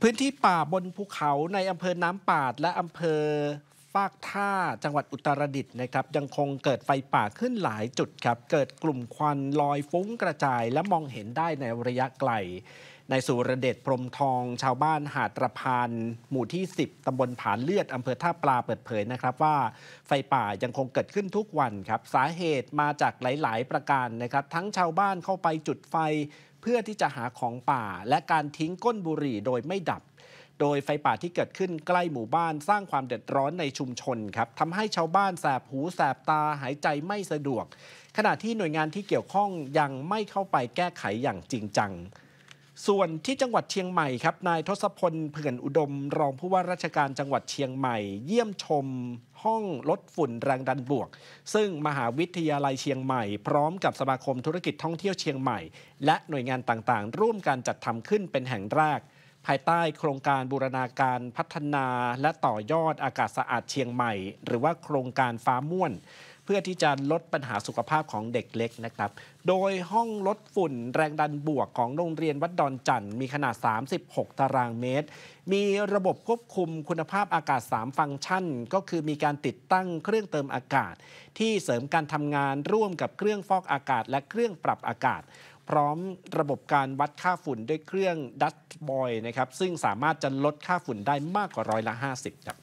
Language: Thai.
พื้นที่ป่าบนภูเขาในอำเภอน้ำปาดและอำเภอฟากท่าจังหวัดอุตรดิตถ์นะครับยังคงเกิดไฟป่าขึ้นหลายจุดครับเกิดกลุ่มควันลอยฟุ้งกระจาย และมองเห็นได้ในระยะไกลในสุรเดชพรมทอง ชาวบ้านหาดตะพานหมู่ที่ 10ตำบลผานเลือดอำเภอท่าปลาเปิดเผยนะครับว่า ไฟป่ายังคงเกิดขึ้นทุกวันครับสาเหตุมาจากหลาย ๆ ประการนะครับ ทั้งชาวบ้านเข้าไปจุดไฟเพื่อที่จะหาของป่า และการทิ้งก้นบุหรี่โดยไม่ดับโดยไฟป่าที่เกิดขึ้นใกล้หมู่บ้านสร้างความเดือดร้อนในชุมชนครับทำให้ชาวบ้านแสบหูแสบตาหายใจไม่สะดวก ขณะที่หน่วยงานที่เกี่ยวข้องยังไม่เข้าไปแก้ไขอย่างจริงจัง ส่วนที่จังหวัดเชียงใหม่ครับนายทศพลเผื่อนอุดม รองผู้ว่าราชการจังหวัดเชียงใหม่ เยี่ยมชม ห้องลดฝุ่นแรงดันบวก ซึ่งมหาวิทยาลัยเชียงใหม่ พร้อมกับสมาคมธุรกิจท่องเที่ยวเชียงใหม่ และหน่วยงานต่างๆ ร่วมกันจัดทำขึ้นเป็นแห่งแรกภายใต้โครงการบูรณาการพัฒนาและต่อยอดอากาศสะอาดเชียงใหม่ หรือว่าโครงการฟ้าม่วน เพื่อที่จะลดปัญหาสุขภาพของเด็กเล็กนะครับโดยห้องลดฝุ่น แรงดันบวกของโรงเรียนวัดดอนจันทร์มีขนาด 36 ตารางเมตร มีระบบควบคุมคุณภาพอากาศ3ฟังก์ชันก็คือมีการติดตั้งเครื่องเติมอากาศ ที่เสริมการทำงานร่วมกับเครื่องฟอกอากาศ และเครื่องปรับอากาศพร้อมระบบการวัดค่าฝุ่นด้วยเครื่องดัตบอยนะครับซึ่งสามารถจะลดค่าฝุ่นได้มากกว่าร้อยละ 50ครับ